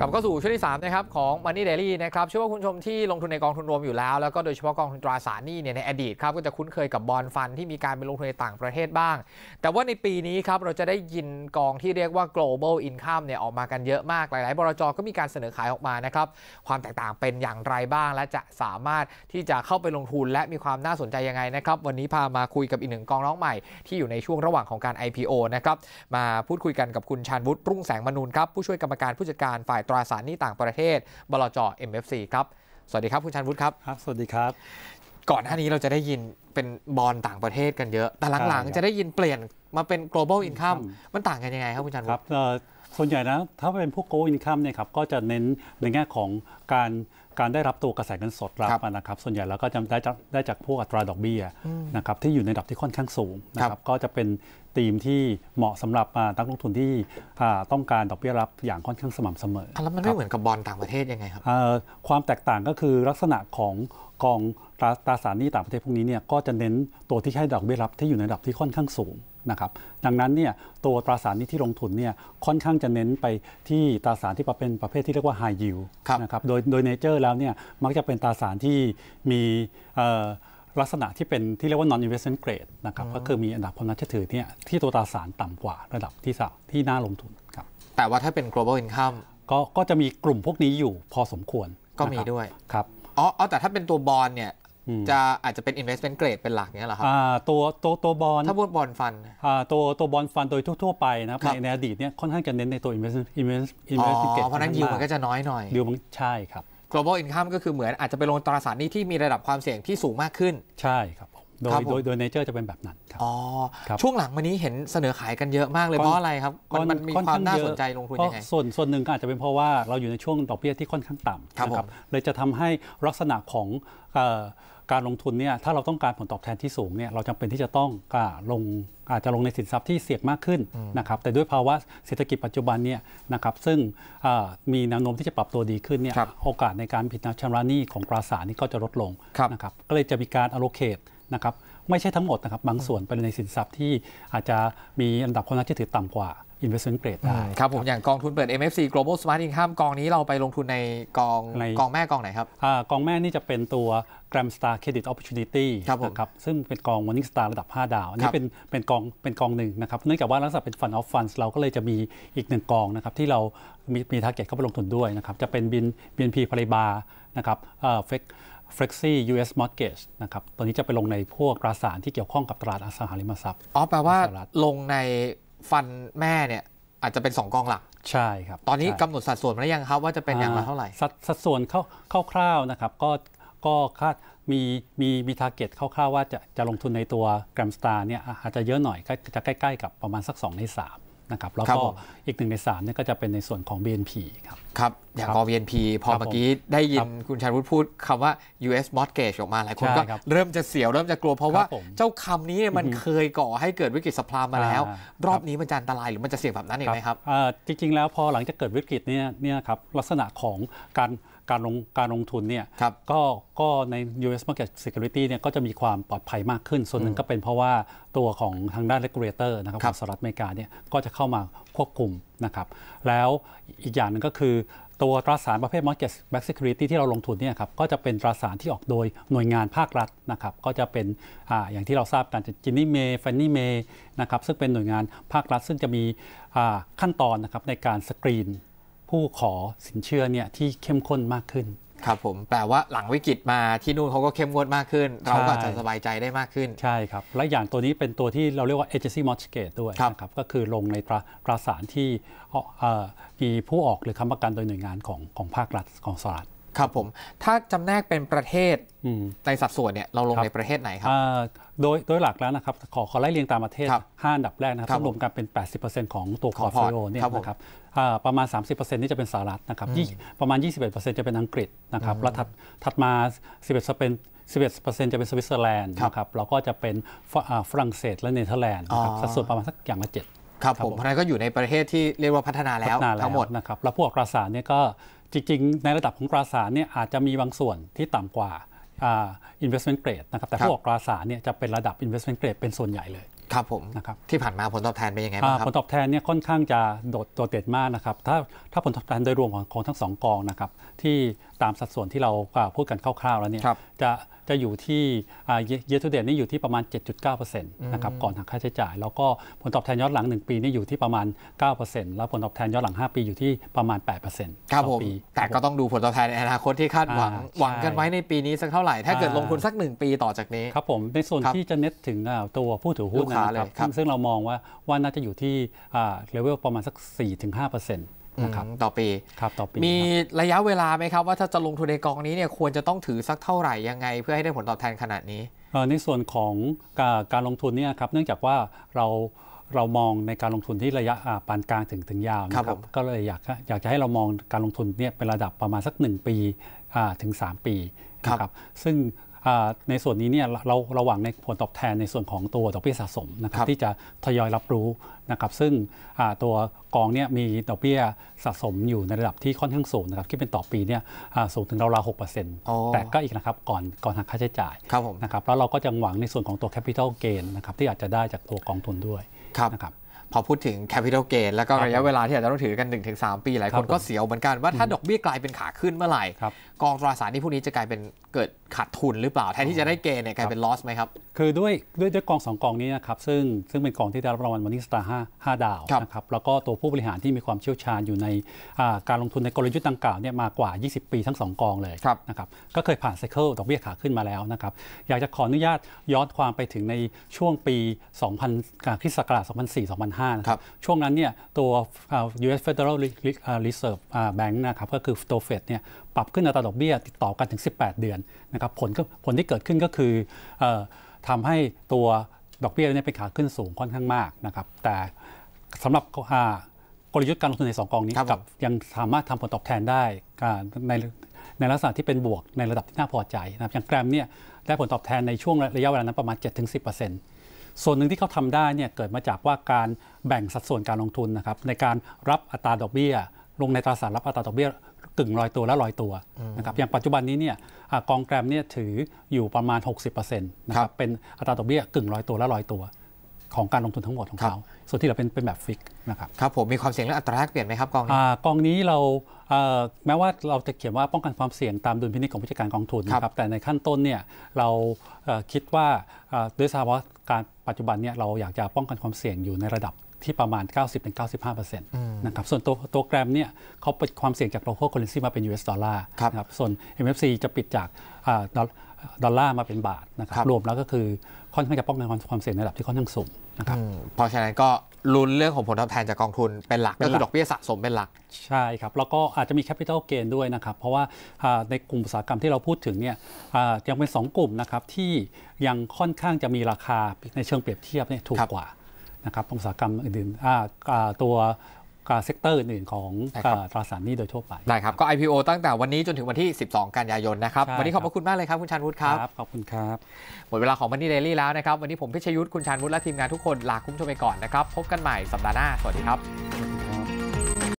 กลับเข้าสู่ช่วงที่3นะครับของ Money Daily นะครับเชื่อว่าคุณชมที่ลงทุนในกองทุนรวมอยู่แล้ว แล้วก็โดยเฉพาะกองทุนตราสารหนี้เนี่ยในอดีตครับก็จะคุ้นเคยกับบอลฟันที่มีการไปลงทุนในต่างประเทศบ้าง แต่ว่าในปีนี้ครับเราจะได้ยินกองที่เรียกว่า global income เนี่ยออกมากันเยอะมากหลายๆบลจก็มีการเสนอขายออกมานะครับความแตกต่างเป็นอย่างไรบ้าง และจะสามารถที่จะเข้าไปลงทุนและมีความน่าสนใจยังไงนะครับวันนี้พามาคุยกับอีกหนึ่งกองน้องใหม่ที่อยู่ในช่วงระหว่างของการ IPO นะครับมาพูดคุยกันกับคุณชานวุฒิรุ่งแสงมนูนครับผู้ช่วยกรรมการผู้จัดการฝ่ายตราสารหนี้ต่างประเทศบลจ MFC ครับ สวัสดีครับ คุณชันวุฒิครับครับ สวัสดีครับ ก่อนหน้านี้เราจะได้ยินเป็นบอลต่างประเทศกันเยอะ แต่หลังๆ จะได้ยินเปลี่ยนมาเป็น global income มันต่างกันยังไงครับ คุณชันวุฒิ ครับส่วนใหญ่นะถ้าเป็นพวกโกอินคัมเนี่ยครับก็จะเน้นในแง่ของการการได้รับตัวกระแสเงินสดรับนะครับส่วนใหญ่เราก็จะได้จากได้จากพวกอัตราดอกเบี้ยนะครับที่อยู่ในระดับที่ค่อนข้างสูงนะครับก็จะเป็นธีมที่เหมาะสำหรับนักลงทุนที่ต้องการดอกเบี้ยรับอย่างค่อนข้างสม่ำเสมอแล้วมันไม่เหมือนกับบอลต่างประเทศยังไงครับความแตกต่างก็คือลักษณะของกองตราตราสารหนี้ต่างประเทศพวกนี้เนี่ยก็จะเน้นตัวที่ให้ดอกเบี้ยรับที่อยู่ในระดับที่ค่อนข้างสูงนะครับดังนั้นเนี่ยตัวตราสารนี้ที่ลงทุนเนี่ยค่อนข้างจะเน้นไปที่ตราสารที่เป็นประเภทที่เรียกว่า high yield นะครับโดยโดยเนเจอร์แล้วเนี่ยมักจะเป็นตราสารที่มีลักษณะที่เป็นที่เรียกว่า non investment grade นะครับก็คือมีอันดับความน่าเชื่อถือเนี่ยที่ตัวตราสารต่ำกว่าระดับที่สที่น่าลงทุนครับแต่ว่าถ้าเป็น global income ก็ก็จะมีกลุ่มพวกนี้อยู่พอสมควรก็มีด้วยครับอ๋อแต่ถ้าเป็นตัวบอลเนี่ยจะอาจจะเป็น investment grade เป็นหลักเนี้ยเหรอครับตัวตัวตัวบอลถ้าพูดบอลฟัน ตัวตัวบอลฟันโดยทั่ว ๆ ไปนะครับในอดีตเนี่ยค่อนข้างจะเน้นในตัว investment investment grade เพราะนั้นยิวมันก็จะน้อยหน่อยยิวใช่ครับ global income ก็คือเหมือนอาจจะไปลงตราสารนี้ที่มีระดับความเสี่ยงที่สูงมากขึ้นใช่ครับโดยโดยโดยเนเจอร์จะเป็นแบบนั้นครับอ๋อ ช่วงหลังวันนี้เห็นเสนอขายกันเยอะมากเลย เพราะอะไรครับ มันมีความน่าสนใจลงทุนยังไง ส่วนส่วนหนึ่งก็อาจจะเป็นเพราะว่าเราอยู่ในช่วงดอกเบี้ยที่ค่อนข้างต่ำนะครับ เลยจะทำให้ลักษณะของการลงทุนเนี่ยถ้าเราต้องการผลตอบแทนที่สูงเนี่ยเราจำเป็นที่จะต้องกลงอาจจะลงในสินทรัพย์ที่เสี่ยงมากขึ้นนะครับ แต่ด้วยภาวะเศรษฐกิจปัจจุบันเนี่ยนะครับซึ่งมีแนวโน้มที่จะปรับตัวดีขึ้นเนี่ยโอกาสในการผิดนัดชำระหนี้ของตราสารนี่ก็จะลดลงนะครับ ก็เลยจะมีการ allocate นะครับไม่ใช่ทั้งหมดนะครับบางส่วนไปในสินทรัพย์ที่อาจจะมีอันดับความน่าเชื่อถือต่ำกว่า investment grade ได้ ครับผมอย่างกองทุนเปิด MFC Global Smart Income กองนี้เราไปลงทุนในกองกองแม่กองไหนครับกองแม่นี่จะเป็นตัว Gram Star Credit Opportunity นะครับซึ่งเป็นกอง Morning Star ระดับ 5 ดาว อันนี้เป็นเป็นกองเป็นกองหนึ่งนะครับ เนื่องจากว่าลักษณะเป็น Fund of Funds เราก็เลยจะมีอีกหนึ่งกองนะครับที่เรามีมีทาร์เก็ตเข้าไปลงทุนด้วยนะครับจะเป็นบ n นบีนพี a s รานะครับเฟก Flexi US Mortgage นะครับตัวนี้จะไปลงในพวกตราสารที่เกี่ยวข้องกับตลาดอสังหาริมทรัพย์ อ๋อ แปลว่าลงในฟันแม่เนี่ยอาจจะเป็น 2กองหลัก ใช่ครับ ตอนนี้กำหนดสัดส่วนมาได้ยังครับ ว่าจะเป็นอย่างละเท่าไหร่ สัดส่วนเข้าคร่าวๆนะครับก็ก็คาดมีมีมีทาร์เก็ตคร่าวๆว่าจะจะลงทุนในตัวแกรมสตาร์เนี่ยอาจจะเยอะหน่อยก็จะใกล้ๆกับประมาณสัก 2 ใน 3นะครับแล้วก็อีกหนึ่งในสามเนี่ยก็จะเป็นในส่วนของ BNP ครับครับอย่างกอ BNP พอเมื่อกี้ได้ยินคุณชาวุฒิพูดคำว่า US mortgage ออกมาหลายคนก็เริ่มจะเสียวเริ่มจะกลัวเพราะว่าเจ้าคำนี้มันเคยก่อให้เกิดวิกฤตสปรามาแล้ว รอบนี้มันจะอันตรายหรือมันจะเสี่ยงแบบนั้นเองไหมครับจริงๆ แล้วพอหลังจากเกิดวิกฤตเนี่ยเนี่ยครับลักษณะของการการลงการลงทุนเนี่ยก็ก็ใน US Market Security เนี่ยก็จะมีความปลอดภัยมากขึ้น ส่วนหนึ่งก็เป็นเพราะว่าตัวของทางด้าน regulator นะครับของสหรัฐอเมริกาเนี่ยก็จะเข้ามาควบคุมนะครับแล้วอีกอย่างหนึ่งก็คือตัวตราสารประเภท market back security ที่เราลงทุนเนี่ยครับก็จะเป็นตราสารที่ออกโดยหน่วยงานภาครัฐนะครับก็จะเป็นออย่างที่เราทราบกันจินนี่เมย์ฟฟนนี่เมย์นะครับซึ่งเป็นหน่วยงานภาครัฐ ซึ่งจะมีขั้นตอนนะครับในการสกรีนผู้ขอสินเชื่อเนี่ยที่เข้มข้นมากขึ้น ครับผมแปลว่าหลังวิกฤตมาที่นู่นเขาก็เข้มงวดมากขึ้น เราก็จะสบายใจได้มากขึ้นใช่ครับ และอย่างตัวนี้เป็นตัวที่เราเรียกว่า agency mortgage ด้วยครับก็คือลงในตราตราสารที่มีผู้ออกหรือค้ำประกันโดยหน่วยงานของของภาครัฐของสหรัฐครับผม ถ้าจำแนกเป็นประเทศในสัดส่วนเนี่ยเราลงในประเทศไหนครับโดยโดยหลักแล้วนะครับ ขอขอไล่เรียงตามประเทศ5อันดับแรกนะครับรวมกันเป็น 80%ของตัวคอร์ฟิโอเนี่ยนะครับประมาณ 30%นี่จะเป็นสหรัฐนะครับ ประมาณ 21%จะเป็นอังกฤษนะครับแล้วถัดถัดมา11%เป็น11%จะเป็นสวิตเซอร์แลนด์นะครับแล้วก็จะเป็นฝรั่งเศสและเนเธอร์แลนด์นะครับ สัดส่วนประมาณสักอย่างละ7ครับผมเพราะนั้นก็อยู่ในประเทศที่เรียกว่าพัฒนาแล้วทั้งหมดนะครับแล้วพวกกระสานเนี่ยก็จริงๆ ในระดับของตราสารเนี่ยอาจจะมีบางส่วนที่ต่ำกว่า investment grade นะครับแต่พวกตราสารเนี่ยจะเป็นระดับ investment grade เป็นส่วนใหญ่เลยครับผมนะครับ ที่ผ่านมาผลตอบแทนเป็นยังไงบ้างครับ ผลตอบแทนเนี่ยค่อนข้างจะโดดโดดเด่นมากนะครับถ้าถ้าผลตอบแทนโดยรวมของของทั้งสองกองนะครับที่ตามสัดส่วนที่เราพูดกันคร่าวๆแล้วเนี่ยจะจะอยู่ที่เยทูเดนนี่อยู่ที่ประมาณ 7.9%นะครับก่อนหักค่าใช้จ่าย แล้วก็ผลตอบแทนย้อนหลัง 1 ปีนี่อยู่ที่ประมาณ 9%แล้วผลตอบแทนย้อนหลัง 5 ปีอยู่ที่ประมาณ8%ครับผมแต่ก็ต้องดูผลตอบแทนในอนาคตที่คาดหวังหวังกันไว้ในปีนี้สักเท่าไหร่ถ้าเกิดลงทุนสัก 1 ปีต่อจากนี้ครับผมในส่วนที่จะเน็ตถึงตัวผู้ถือหุ้นาเลยซึ่งเรามองว่าว่าน่าจะอยู่ที่เลเวลประมาณสัก 4-5%นะครับต่อปีครับต่อปี มีระยะเวลาไหมครับ ว่าถ้าจะลงทุนในกองนี้เนี่ยควรจะต้องถือสักเท่าไหร่ยังไงเพื่อให้ได้ผลตอบแทนขนาดนี้ ในส่วนของการลงทุน เนี่ยครับเนื่องจากว่าเราเรามองในการลงทุนที่ระยะปานกลางถึงถึงยาวนะครับก็เลยอยากอยากจะให้เรามองการลงทุนเนี่ยเป็นระดับประมาณสัก 1 ปีถึง 3 ปีนะครับซึ่งในส่วนนี้เนี่ยเราระหว่างในผลตอบแทนในส่วนของตัวดอกเบี้ยสะสมนะครับที่จะทยอยรับรู้นะครับซึ่งตัวกองเนี่ยมีดอกเบี้ยสะสมอยู่ในระดับที่ค่อนข้างสูงนะครับที่เป็นต่อปีเนี่ยสูงถึงราวๆหกเปอร์เซ็นต์แต่ก็อีกนะครับก่อนก่อนหักค่าใช้จ่ายนะครับแล้วเราก็จะหวังในส่วนของตัวแคปิตอลเกนนะครับที่อาจจะได้จากตัวกองทุนด้วยนะครับพอพูดถึงแคปิตอลเกนแล้วก็ระยะเวลาที่อาจจะต้องถือกัน1สปีหลายคนก็เสียวเหมือนกันว่าถ้าดอกเบี้ยกลายเป็นขาขึ้นเมื่อไหร่กองตราสารที่พวกนี้จะกลายเป็นเกิดขาดทุนหรือเปล่าแทนที่จะได้เกณฑ์เนี่ยกลายเป็นลอสไหมครับ คือด้วยด้วยด้วยกองสองกองนี้นะครับซึ่งซึ่งเป็นกองที่ได้รับรางวัลมอนิสตาร์ห้าห้าดาวนะครับแล้วก็ตัวผู้บริหารที่มีความเชี่ยวชาญอยู่ในการลงทุนในกลยุทธ์ดังกล่าวเนี่ยมากว่า 20 ปีทั้งสองกองเลยนะครับก็เคยผ่านไซเคิลดอกเบี้ยขาขึ้นมาแล้วนะครับอยากจะขออนุญาตย้อนความไปถึงในช่วงปี2000คริสต์ศักราช2004-2005นะครับช่วงนั้นเนี่ยตัว US Federal Reserve Bank นะครับก็คือตัวเฟดเนี่ยรับขึ้นอัตราดอกเบี้ยติดต่อกันถึง 18 เดือนนะครับผลก็ผลที่เกิดขึ้นก็คือทำให้ตัวดอกเบี้ยเนี่ยเป็นขาขึ้นสูงค่อนข้างมากนะครับแต่สำหรับกลยุทธ์การลงทุนใน2กองนี้กับยังสามารถทำผลตอบแทนได้ ในในลักษณะที่เป็นบวกในระดับที่น่าพอใจนะครับอย่างแกรมเนี่ยได้ผลตอบแทนในช่วงระยะเวลานั้น ประมาณ 7-10%ส่วนหนึ่งที่เขาทำได้เนี่ยเกิดมาจากว่าการแบ่งสัดส่วนการลงทุนนะครับในการรับอัตราดอกเบี้ยลงในตราสารรับอัตราดอกเบี้ยกึ่งลอยตัวและลอยตัวนะครับอย่างปัจจุบันนี้เนี่ยกองแกรมเนี่ยถืออยู่ประมาณ 60%นะครับเป็นอัตราดอกเบี้ยกึ่งลอยตัวและลอยตัว ของการลงทุนทั้งหมดของเขา ส่วนที่เราเป็นเป็นแบบฟิกนะครับครับผมมีความเสี่ยงเรื่องอัตราแลกเปลี่ยนไหมครับกองนี้กองนี้เราแม้ว่าเราจะเขียนว่าป้องกันความเสี่ยงตามดุลพินิจของผู้จัดการกองทุนนะครับแต่ในขั้นต้นเนี่ยเราคิดว่าด้วยสภาวะการปัจจุบันเนี่ยเราอยากจะป้องกันความเสี่ยงอยู่ในระดับที่ประมาณ 90-95%นะครับส่วนตัวตัวแกรมเนี่ยเขาปิดความเสี่ยงจากโลโก้คอลเลนซีมาเป็น US ดอลลาร์นะครับส่วน MFC จะปิดจากดอลลาร์มาเป็นบาทนะครับรวมแล้วก็คือค่อนข้างจะป้องกันความเสี่ยงในระดับที่ค่อนข้างสูงนะครับเพราะฉะนั้นก็ลุ้นเรื่องของผลตอบแทนจากกองทุนเป็นหลักก็คือดอกเบี้ยสะสมเป็นหลัก ใช่ครับ แล้วก็อาจจะมีแคปิตอลเกนด้วยนะครับ เพราะว่าในกลุ่มอุตสาหกรรมที่เราพูดถึงเนี่ยยังเป็น 2 กลุ่มนะครับที่ยังค่อนข้างจะมีราคาในเชิงเปรียบเทียบเนี่ยถูกกว่านะครับอุตสาหกรรมอื่นๆตัวเซกเตอร์อื่นๆของตราสารนี้โดยทั่วไป ได้ครับก็ IPO ตั้งแต่วันนี้จนถึงวันที่ 12กันยายนนะครับ วันนี้ขอบพระคุณมากเลยครับคุณชานวุฒิครับขอบคุณครับ หมดเวลาของ Money Daily แล้วนะครับวันนี้ผมพิชยุทธ์คุณชานวุฒิและทีมงานทุกคนลาคุ้มชมไปก่อนนะครับ พบกันใหม่สัปดาห์หน้า สวัสดีครับ